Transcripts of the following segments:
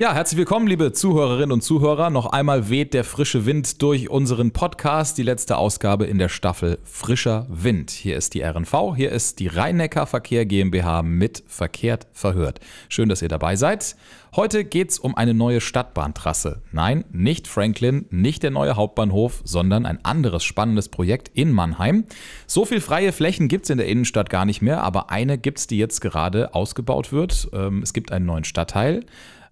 Ja, herzlich willkommen, liebe Zuhörerinnen und Zuhörer. Noch einmal weht der frische Wind durch unseren Podcast, die letzte Ausgabe in der Staffel Frischer Wind. Hier ist die RNV, hier ist die Rhein-Neckar Verkehr GmbH mit Verkehrt verhört. Schön, dass ihr dabei seid. Heute geht es um eine neue Stadtbahntrasse. Nein, nicht Franklin, nicht der neue Hauptbahnhof, sondern ein anderes spannendes Projekt in Mannheim. So viel freie Flächen gibt es in der Innenstadt gar nicht mehr, aber eine gibt es, die jetzt gerade ausgebaut wird. Ähm, es gibt einen neuen Stadtteil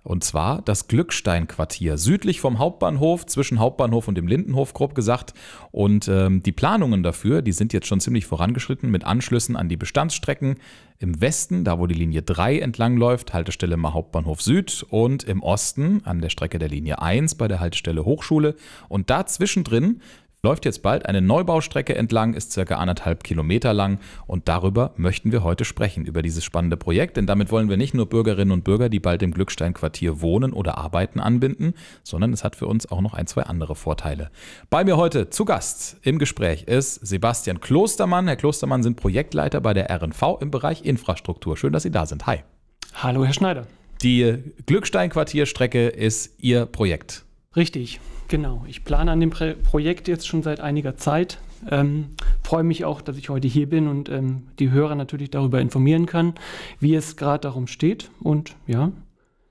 und zwar das Glücksteinquartier, südlich vom Hauptbahnhof, zwischen Hauptbahnhof und dem Lindenhof, grob gesagt. Und ähm, die Planungen dafür, die sind jetzt schon ziemlich vorangeschritten mit Anschlüssen an die Bestandsstrecken. Im Westen, da wo die Linie 3 entlang läuft, Haltestelle mal Hauptbahnhof Süd. Und im Osten, an der Strecke der Linie 1, bei der Haltestelle Hochschule. Und da zwischendrin läuft jetzt bald eine Neubaustrecke entlang, ist circa anderthalb Kilometer lang und darüber möchten wir heute sprechen, über dieses spannende Projekt, denn damit wollen wir nicht nur Bürgerinnen und Bürger, die bald im Glücksteinquartier wohnen oder arbeiten, anbinden, sondern es hat für uns auch noch ein, zwei andere Vorteile. Bei mir heute zu Gast im Gespräch ist Sebastian Klostermann. Herr Klostermann sind Projektleiter bei der RNV im Bereich Infrastruktur. Schön, dass Sie da sind. Hi. Hallo, Herr Schneider. Die Glücksteinquartierstrecke ist Ihr Projekt. Richtig. Genau, ich plane an dem Pro Projekt jetzt schon seit einiger Zeit. Ähm, freue mich auch, dass ich heute hier bin und ähm, die Hörer natürlich darüber informieren kann, wie es gerade darum steht. Und ja.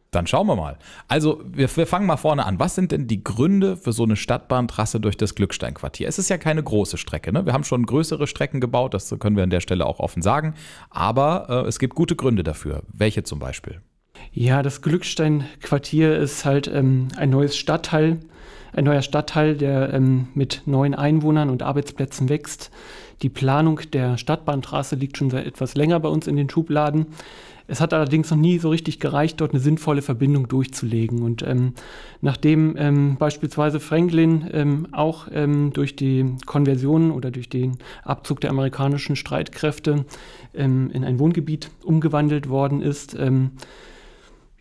Dann schauen wir mal. Also, wir, wir, fangen mal vorne an. Was sind denn die Gründe für so eine Stadtbahntrasse durch das Glücksteinquartier? Es ist ja keine große Strecke. Ne? Wir haben schon größere Strecken gebaut, das können wir an der Stelle auch offen sagen. Aber äh, es gibt gute Gründe dafür. Welche zum Beispiel? Ja, das Glücksteinquartier ist halt ähm, ein neues Stadtteil ein neuer Stadtteil, der ähm, mit neuen Einwohnern und Arbeitsplätzen wächst. Die Planung der Stadtbahntrasse liegt schon seit etwas länger bei uns in den Schubladen. Es hat allerdings noch nie so richtig gereicht, dort eine sinnvolle Verbindung durchzulegen. Und ähm, nachdem ähm, beispielsweise Franklin ähm, auch ähm, durch die Konversion oder durch den Abzug der amerikanischen Streitkräfte ähm, in ein Wohngebiet umgewandelt worden ist, ähm,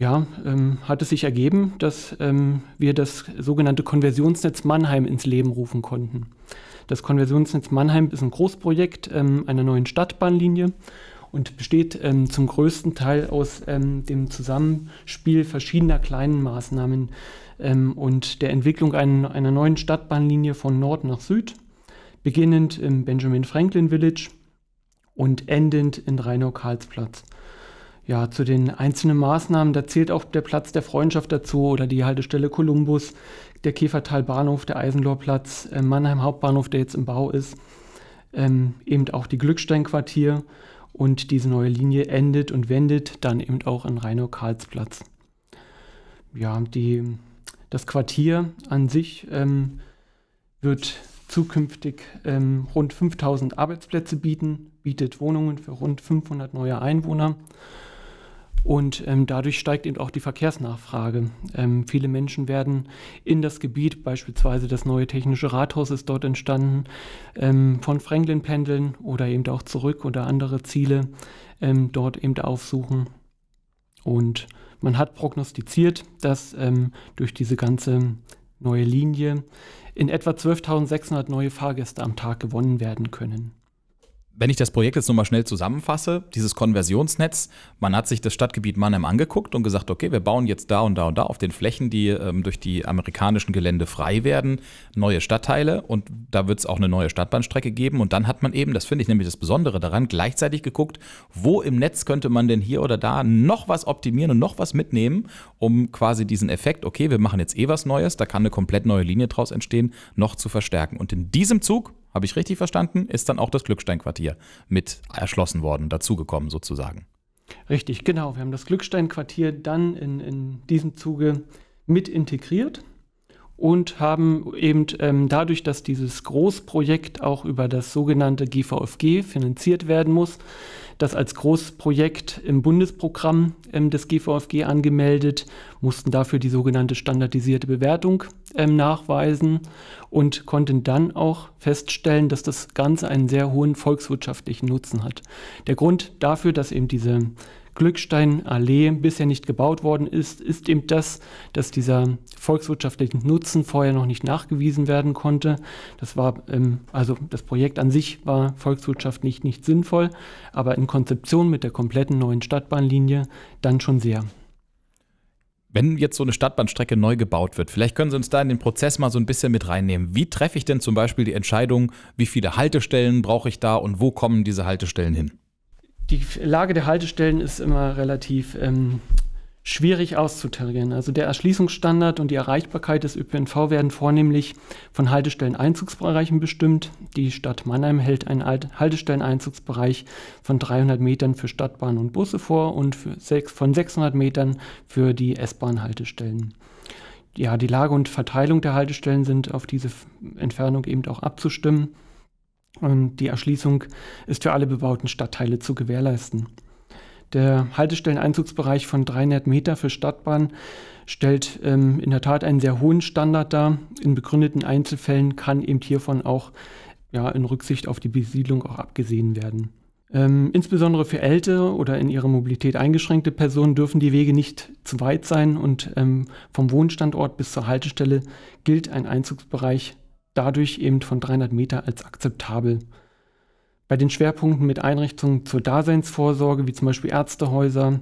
ja, ähm, hat es sich ergeben, dass ähm, wir das sogenannte Konversionsnetz Mannheim ins Leben rufen konnten. Das Konversionsnetz Mannheim ist ein Großprojekt ähm, einer neuen Stadtbahnlinie und besteht ähm, zum größten Teil aus ähm, dem Zusammenspiel verschiedener kleinen Maßnahmen ähm, und der Entwicklung einer, einer neuen Stadtbahnlinie von Nord nach Süd, beginnend im Benjamin Franklin Village und endend in rheinau karlsplatz ja, zu den einzelnen Maßnahmen, da zählt auch der Platz der Freundschaft dazu oder die Haltestelle Kolumbus, der Käfertalbahnhof, der Eisenlohrplatz, äh, Mannheim Hauptbahnhof, der jetzt im Bau ist, ähm, eben auch die Glücksteinquartier und diese neue Linie endet und wendet dann eben auch in Rheino-Karlsplatz. Ja, die, das Quartier an sich ähm, wird zukünftig ähm, rund 5000 Arbeitsplätze bieten, bietet Wohnungen für rund 500 neue Einwohner. Und ähm, dadurch steigt eben auch die Verkehrsnachfrage. Ähm, viele Menschen werden in das Gebiet, beispielsweise das neue technische Rathaus ist dort entstanden, ähm, von Franklin pendeln oder eben auch zurück oder andere Ziele ähm, dort eben aufsuchen. Und man hat prognostiziert, dass ähm, durch diese ganze neue Linie, in etwa 12.600 neue Fahrgäste am Tag gewonnen werden können wenn ich das Projekt jetzt nochmal schnell zusammenfasse, dieses Konversionsnetz, man hat sich das Stadtgebiet Mannheim angeguckt und gesagt, okay, wir bauen jetzt da und da und da auf den Flächen, die ähm, durch die amerikanischen Gelände frei werden, neue Stadtteile und da wird es auch eine neue Stadtbahnstrecke geben. Und dann hat man eben, das finde ich nämlich das Besondere daran, gleichzeitig geguckt, wo im Netz könnte man denn hier oder da noch was optimieren und noch was mitnehmen, um quasi diesen Effekt, okay, wir machen jetzt eh was Neues, da kann eine komplett neue Linie draus entstehen, noch zu verstärken. Und in diesem Zug habe ich richtig verstanden, ist dann auch das Glücksteinquartier mit erschlossen worden, dazugekommen sozusagen. Richtig, genau. Wir haben das Glücksteinquartier dann in, in diesem Zuge mit integriert und haben eben ähm, dadurch, dass dieses Großprojekt auch über das sogenannte GVFG finanziert werden muss, das als Großprojekt im Bundesprogramm ähm, des GVFG angemeldet, mussten dafür die sogenannte standardisierte Bewertung ähm, nachweisen und konnten dann auch feststellen, dass das Ganze einen sehr hohen volkswirtschaftlichen Nutzen hat. Der Grund dafür, dass eben diese Glücksteinallee bisher nicht gebaut worden ist, ist eben das, dass dieser volkswirtschaftliche Nutzen vorher noch nicht nachgewiesen werden konnte. Das war, ähm, also das Projekt an sich war volkswirtschaftlich nicht sinnvoll, aber in Konzeption mit der kompletten neuen Stadtbahnlinie dann schon sehr. Wenn jetzt so eine Stadtbahnstrecke neu gebaut wird, vielleicht können Sie uns da in den Prozess mal so ein bisschen mit reinnehmen. Wie treffe ich denn zum Beispiel die Entscheidung, wie viele Haltestellen brauche ich da und wo kommen diese Haltestellen hin? die Lage der Haltestellen ist immer relativ ähm, schwierig auszutarieren. Also der Erschließungsstandard und die Erreichbarkeit des ÖPNV werden vornehmlich von Haltestelleneinzugsbereichen bestimmt. Die Stadt Mannheim hält einen Haltestelleneinzugsbereich von 300 Metern für Stadtbahnen und Busse vor und sechs, von 600 Metern für die S-Bahn-Haltestellen. Ja, die Lage und Verteilung der Haltestellen sind auf diese Entfernung eben auch abzustimmen und die Erschließung ist für alle bebauten Stadtteile zu gewährleisten. Der Haltestelleneinzugsbereich von 300 Meter für Stadtbahn stellt ähm, in der Tat einen sehr hohen Standard dar. In begründeten Einzelfällen kann eben hiervon auch ja, in Rücksicht auf die Besiedlung auch abgesehen werden. Ähm, insbesondere für ältere oder in ihrer Mobilität eingeschränkte Personen dürfen die Wege nicht zu weit sein und ähm, vom Wohnstandort bis zur Haltestelle gilt ein Einzugsbereich dadurch eben von 300 Meter als akzeptabel. Bei den Schwerpunkten mit Einrichtungen zur Daseinsvorsorge, wie zum Beispiel Ärztehäuser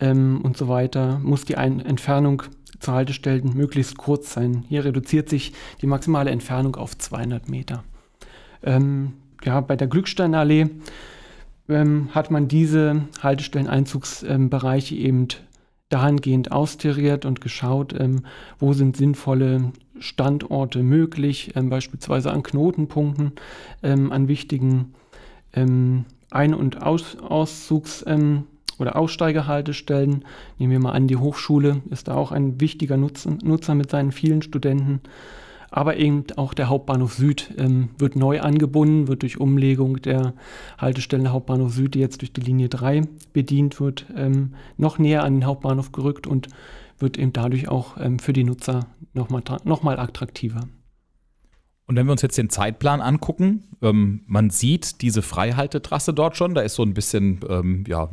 ähm, und so weiter, muss die Ein Entfernung zur Haltestellen möglichst kurz sein. Hier reduziert sich die maximale Entfernung auf 200 Meter. Ähm, ja, bei der Glücksteinallee ähm, hat man diese Haltestelleneinzugsbereiche ähm, eben dahingehend austariert und geschaut, ähm, wo sind sinnvolle Standorte möglich, ähm, beispielsweise an Knotenpunkten, ähm, an wichtigen ähm, Ein- und Aus Auszugs- ähm, oder Aussteigerhaltestellen. Nehmen wir mal an, die Hochschule ist da auch ein wichtiger Nutzer, Nutzer mit seinen vielen Studenten. Aber eben auch der Hauptbahnhof Süd ähm, wird neu angebunden, wird durch Umlegung der Haltestellen der Hauptbahnhof Süd, die jetzt durch die Linie 3 bedient wird, ähm, noch näher an den Hauptbahnhof gerückt und wird eben dadurch auch ähm, für die Nutzer nochmal noch mal attraktiver. Und wenn wir uns jetzt den Zeitplan angucken, ähm, man sieht diese Freihaltetrasse dort schon, da ist so ein bisschen ähm, ja,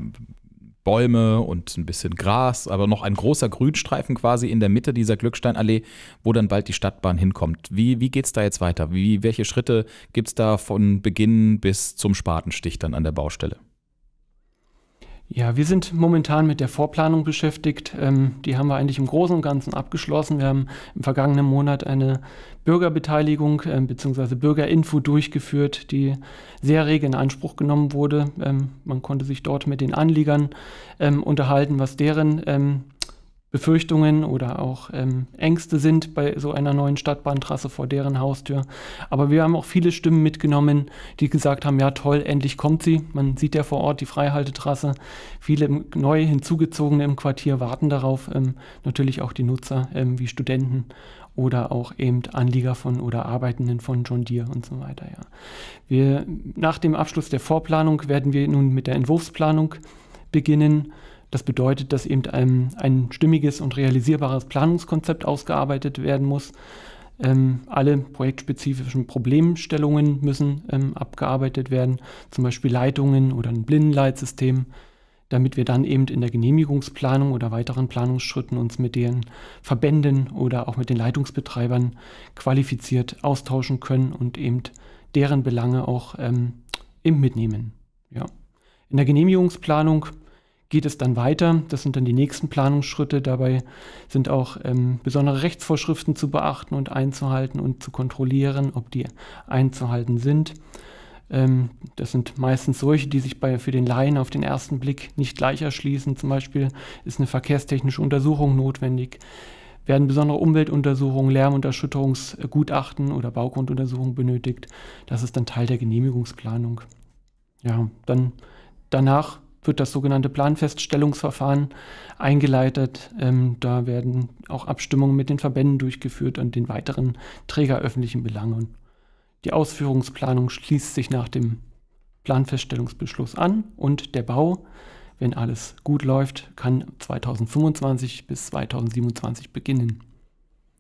Bäume und ein bisschen Gras, aber noch ein großer Grünstreifen quasi in der Mitte dieser Glücksteinallee, wo dann bald die Stadtbahn hinkommt. Wie, wie geht es da jetzt weiter? Wie, welche Schritte gibt es da von Beginn bis zum Spatenstich dann an der Baustelle? Ja, wir sind momentan mit der Vorplanung beschäftigt. Ähm, die haben wir eigentlich im Großen und Ganzen abgeschlossen. Wir haben im vergangenen Monat eine Bürgerbeteiligung äh, bzw. Bürgerinfo durchgeführt, die sehr rege in Anspruch genommen wurde. Ähm, man konnte sich dort mit den Anliegern ähm, unterhalten, was deren ähm, Befürchtungen oder auch ähm, Ängste sind bei so einer neuen Stadtbahntrasse vor deren Haustür. Aber wir haben auch viele Stimmen mitgenommen, die gesagt haben, ja toll, endlich kommt sie. Man sieht ja vor Ort die Freihaltetrasse. Viele neu hinzugezogene im Quartier warten darauf. Ähm, natürlich auch die Nutzer ähm, wie Studenten oder auch eben Anlieger von oder Arbeitenden von John Deere und so weiter. Ja. Wir, nach dem Abschluss der Vorplanung werden wir nun mit der Entwurfsplanung beginnen das bedeutet, dass eben ein, ähm, ein stimmiges und realisierbares Planungskonzept ausgearbeitet werden muss. Ähm, alle projektspezifischen Problemstellungen müssen ähm, abgearbeitet werden, zum Beispiel Leitungen oder ein Blindenleitsystem, damit wir dann eben in der Genehmigungsplanung oder weiteren Planungsschritten uns mit den Verbänden oder auch mit den Leitungsbetreibern qualifiziert austauschen können und eben deren Belange auch ähm, eben mitnehmen. Ja. In der Genehmigungsplanung geht es dann weiter. Das sind dann die nächsten Planungsschritte. Dabei sind auch ähm, besondere Rechtsvorschriften zu beachten und einzuhalten und zu kontrollieren, ob die einzuhalten sind. Ähm, das sind meistens solche, die sich bei, für den Laien auf den ersten Blick nicht gleich erschließen. Zum Beispiel ist eine verkehrstechnische Untersuchung notwendig. Werden besondere Umweltuntersuchungen, Lärm- und Erschütterungsgutachten oder Baugrunduntersuchungen benötigt? Das ist dann Teil der Genehmigungsplanung. Ja, dann danach wird das sogenannte Planfeststellungsverfahren eingeleitet. Ähm, da werden auch Abstimmungen mit den Verbänden durchgeführt und den weiteren Träger öffentlichen Belangen. Die Ausführungsplanung schließt sich nach dem Planfeststellungsbeschluss an und der Bau, wenn alles gut läuft, kann 2025 bis 2027 beginnen.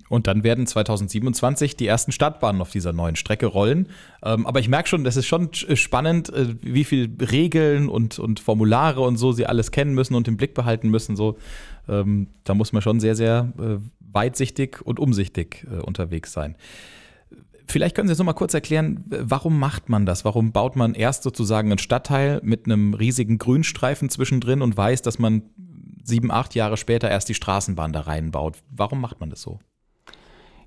Und dann werden 2027 die ersten Stadtbahnen auf dieser neuen Strecke rollen. Ähm, aber ich merke schon, das ist schon äh, spannend, äh, wie viel Regeln und, und Formulare und so sie alles kennen müssen und im Blick behalten müssen. So, ähm, da muss man schon sehr, sehr äh, weitsichtig und umsichtig unterwegs sein. Vielleicht können Sie uns noch mal kurz erklären, warum macht man das? Warum baut man erst sozusagen einen Stadtteil mit einem riesigen Grünstreifen zwischendrin und weiß, dass man sieben, acht Jahre später erst die Straßenbahn da reinbaut? Warum macht man das so?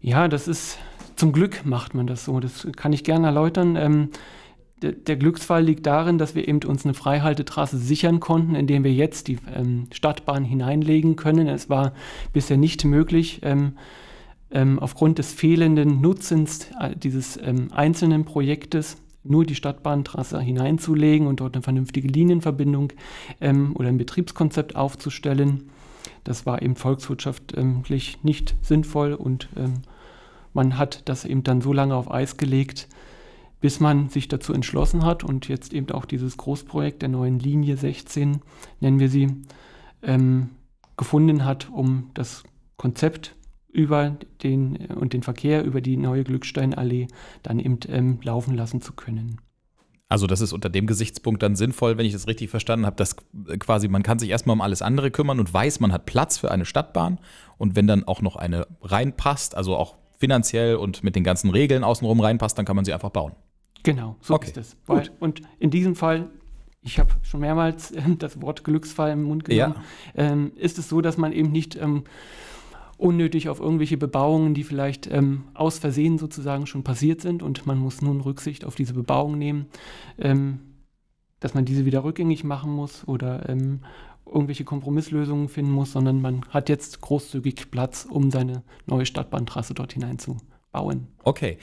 Ja, das ist zum Glück macht man das so. Das kann ich gerne erläutern. Ähm, der, der Glücksfall liegt darin, dass wir eben uns eine Freihaltetrasse sichern konnten, indem wir jetzt die ähm, Stadtbahn hineinlegen können. Es war bisher nicht möglich, ähm, ähm aufgrund des fehlenden Nutzens äh, dieses ähm, einzelnen Projektes nur die Stadtbahntrasse hineinzulegen und dort eine vernünftige Linienverbindung ähm, oder ein Betriebskonzept aufzustellen. Das war eben volkswirtschaftlich nicht sinnvoll und ähm, man hat das eben dann so lange auf Eis gelegt, bis man sich dazu entschlossen hat und jetzt eben auch dieses Großprojekt der neuen Linie 16, nennen wir sie, ähm, gefunden hat, um das Konzept über den äh, und den Verkehr über die neue Glücksteinallee dann eben ähm, laufen lassen zu können. Also das ist unter dem Gesichtspunkt dann sinnvoll, wenn ich das richtig verstanden habe, dass äh, quasi man kann sich erstmal um alles andere kümmern und weiß, man hat Platz für eine Stadtbahn und wenn dann auch noch eine reinpasst, also auch finanziell und mit den ganzen Regeln außenrum reinpasst, dann kann man sie einfach bauen. Genau, so okay. ist es. Weil, Und in diesem Fall, ich habe schon mehrmals äh, das Wort Glücksfall im Mund genommen, ja. ähm, ist es so, dass man eben nicht ähm, unnötig auf irgendwelche Bebauungen, die vielleicht ähm, aus Versehen sozusagen schon passiert sind und man muss nun Rücksicht auf diese Bebauung nehmen, ähm, dass man diese wieder rückgängig machen muss oder ähm, irgendwelche Kompromisslösungen finden muss, sondern man hat jetzt großzügig Platz, um seine neue Stadtbahntrasse dort hinein zu bauen. Okay.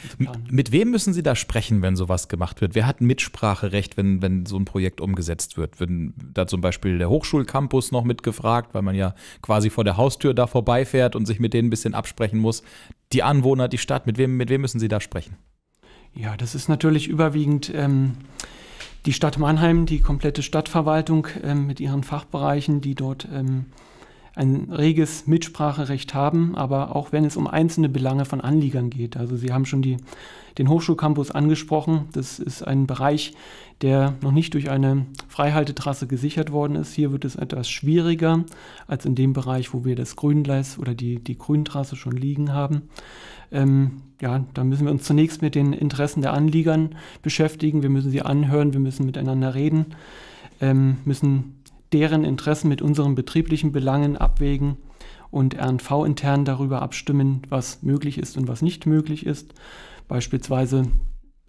Mit wem müssen Sie da sprechen, wenn sowas gemacht wird? Wer hat Mitspracherecht, wenn, wenn so ein Projekt umgesetzt wird? Wenn da zum Beispiel der Hochschulcampus noch mitgefragt, weil man ja quasi vor der Haustür da vorbeifährt und sich mit denen ein bisschen absprechen muss. Die Anwohner, die Stadt, mit wem, mit wem müssen Sie da sprechen? Ja, das ist natürlich überwiegend ähm, die Stadt Mannheim, die komplette Stadtverwaltung ähm, mit ihren Fachbereichen, die dort ähm, ein reges Mitspracherecht haben, aber auch wenn es um einzelne Belange von Anliegern geht. Also Sie haben schon die, den Hochschulcampus angesprochen. Das ist ein Bereich, der noch nicht durch eine Freihaltetrasse gesichert worden ist. Hier wird es etwas schwieriger als in dem Bereich, wo wir das Grüngleis oder die, die Grüntrasse schon liegen haben. Ähm, ja, da müssen wir uns zunächst mit den Interessen der Anliegern beschäftigen. Wir müssen sie anhören, wir müssen miteinander reden, ähm, müssen deren Interessen mit unseren betrieblichen Belangen abwägen und RNV-intern darüber abstimmen, was möglich ist und was nicht möglich ist. Beispielsweise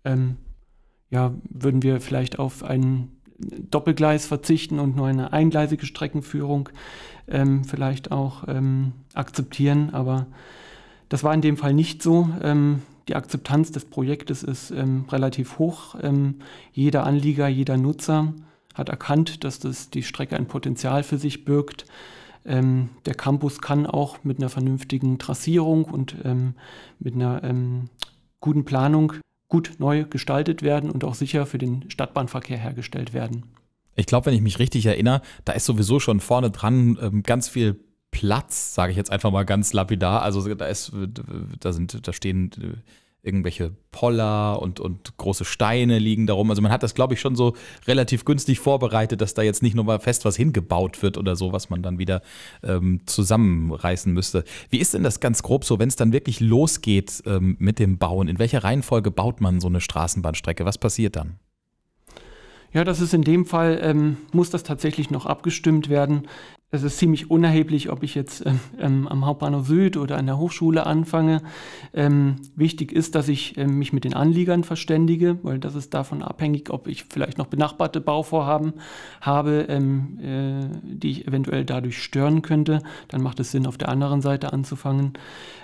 ähm, ja, würden wir vielleicht auf ein Doppelgleis verzichten und nur eine eingleisige Streckenführung ähm, vielleicht auch ähm, akzeptieren. Aber das war in dem Fall nicht so. Ähm, die Akzeptanz des Projektes ist ähm, relativ hoch. Ähm, jeder Anlieger, jeder Nutzer hat erkannt, dass das die Strecke ein Potenzial für sich birgt. Ähm, der Campus kann auch mit einer vernünftigen Trassierung und ähm, mit einer ähm, guten Planung gut neu gestaltet werden und auch sicher für den Stadtbahnverkehr hergestellt werden. Ich glaube, wenn ich mich richtig erinnere, da ist sowieso schon vorne dran ähm, ganz viel Platz, sage ich jetzt einfach mal ganz lapidar. Also da ist, da sind, da stehen äh, irgendwelche Poller und, und große Steine liegen darum. Also man hat das, glaube ich, schon so relativ günstig vorbereitet, dass da jetzt nicht nur mal fest was hingebaut wird oder so, was man dann wieder ähm, zusammenreißen müsste. Wie ist denn das ganz grob so, wenn es dann wirklich losgeht ähm, mit dem Bauen? In welcher Reihenfolge baut man so eine Straßenbahnstrecke? Was passiert dann? Ja, das ist in dem Fall, ähm, muss das tatsächlich noch abgestimmt werden es ist ziemlich unerheblich, ob ich jetzt ähm, ähm, am Hauptbahnhof Süd oder an der Hochschule anfange. Ähm, wichtig ist, dass ich ähm, mich mit den Anliegern verständige, weil das ist davon abhängig, ob ich vielleicht noch benachbarte Bauvorhaben habe, ähm, äh, die ich eventuell dadurch stören könnte. Dann macht es Sinn, auf der anderen Seite anzufangen.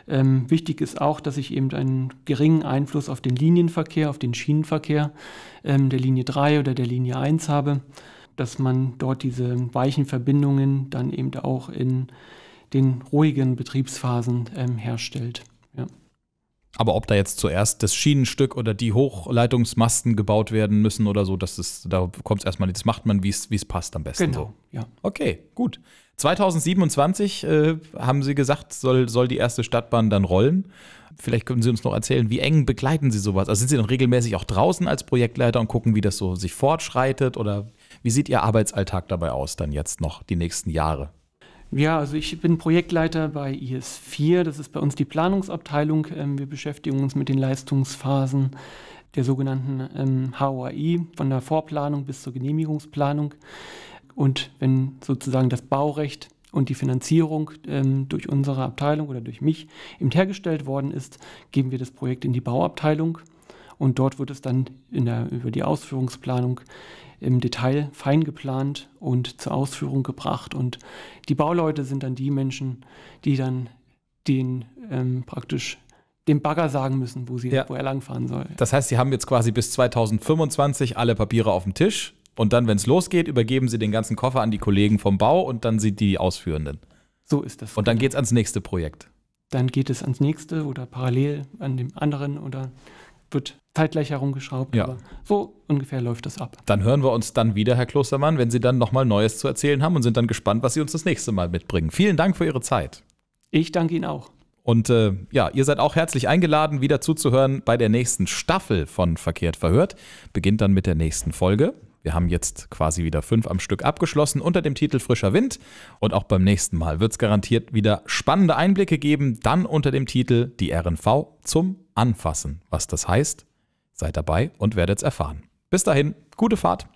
Ähm, wichtig ist auch, dass ich eben einen geringen Einfluss auf den Linienverkehr, auf den Schienenverkehr der Linie 3 oder der Linie 1 habe dass man dort diese weichen Verbindungen dann eben auch in den ruhigen Betriebsphasen ähm, herstellt. Ja. Aber ob da jetzt zuerst das Schienenstück oder die Hochleitungsmasten gebaut werden müssen oder so, das ist, da kommt es erstmal, das macht man, wie es passt am besten. Genau, so. ja. Okay, gut. 2027 äh, haben Sie gesagt, soll, soll die erste Stadtbahn dann rollen. Vielleicht können Sie uns noch erzählen, wie eng begleiten Sie sowas? Also sind Sie dann regelmäßig auch draußen als Projektleiter und gucken, wie das so sich fortschreitet oder wie sieht Ihr Arbeitsalltag dabei aus dann jetzt noch die nächsten Jahre? Ja, also ich bin Projektleiter bei IS4, das ist bei uns die Planungsabteilung. Ähm, wir beschäftigen uns mit den Leistungsphasen der sogenannten HOAI, ähm, von der Vorplanung bis zur Genehmigungsplanung. Und wenn sozusagen das Baurecht und die Finanzierung ähm, durch unsere Abteilung oder durch mich eben hergestellt worden ist, geben wir das Projekt in die Bauabteilung und dort wird es dann der, über die Ausführungsplanung im Detail fein geplant und zur Ausführung gebracht. Und die Bauleute sind dann die Menschen, die dann den ähm, praktisch dem Bagger sagen müssen, wo, sie, ja. wo er langfahren soll. Das heißt, Sie haben jetzt quasi bis 2025 alle Papiere auf dem Tisch und dann, wenn es losgeht, übergeben Sie den ganzen Koffer an die Kollegen vom Bau und dann sind die Ausführenden. So ist das. Und dann geht es ans nächste Projekt. Dann geht es ans nächste oder parallel an dem anderen oder wird zeitgleich herumgeschraubt. Ja. so ungefähr läuft das ab. Dann hören wir uns dann wieder, Herr Klostermann, wenn Sie dann nochmal Neues zu erzählen haben und sind dann gespannt, was Sie uns das nächste Mal mitbringen. Vielen Dank für Ihre Zeit. Ich danke Ihnen auch. Und äh, ja, ihr seid auch herzlich eingeladen, wieder zuzuhören bei der nächsten Staffel von Verkehrt verhört. Beginnt dann mit der nächsten Folge. Wir haben jetzt quasi wieder fünf am Stück abgeschlossen unter dem Titel Frischer Wind. Und auch beim nächsten Mal wird es garantiert wieder spannende Einblicke geben, dann unter dem Titel Die RNV zum Anfassen. Was das heißt, Seid dabei und werdet's erfahren. Bis dahin, gute Fahrt!